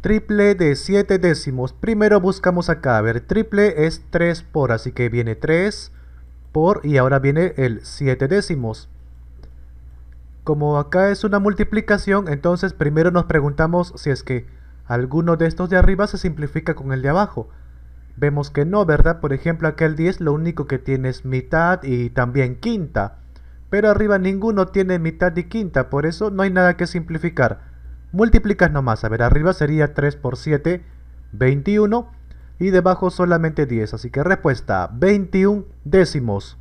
Triple de 7 décimos. Primero buscamos acá, a ver, triple es 3 por, así que viene 3 por y ahora viene el 7 décimos. Como acá es una multiplicación, entonces primero nos preguntamos si es que alguno de estos de arriba se simplifica con el de abajo. Vemos que no, ¿verdad? Por ejemplo, acá el 10 lo único que tiene es mitad y también quinta. Pero arriba ninguno tiene mitad y quinta, por eso no hay nada que simplificar. Multiplicas nomás, a ver, arriba sería 3 por 7, 21, y debajo solamente 10. Así que respuesta, 21 décimos.